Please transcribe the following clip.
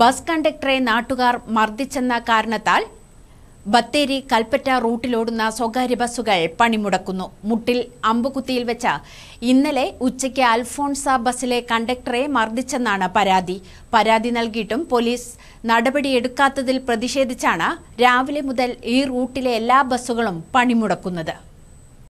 bus കണ്ടക്ടറെ നാട്ടുകാർ മർദ്ദിച്ചെന്ന കാരണത്താൽ ബത്തേരി കൽപ്പറ്റ റൂട്ടിലോടുന്ന സ്വകാര്യ ബസ്സുകൾ പണിമുടക്കുന്നു മുട്ടിൽ അമ്പുകുത്തിയിൽ വെച്ച ഇന്നലെ ഉച്ചയ്ക്ക് അൽഫോൺസ ബസ്സിലെ കണ്ടക്ടറെ മർദ്ദിച്ചെന്നാണ് പരാതി പരാതി നൽകിയിട്ടും പോലീസ് നടപടിയെടുക്കാത്തതിൽ പ്രതിഷേധിച്ചാണ് രാവിലെ മുതൽ ഈ റൂട്ടിലെ എല്ലാ ബസ്സുകളും പണിമുടക്കുന്നത്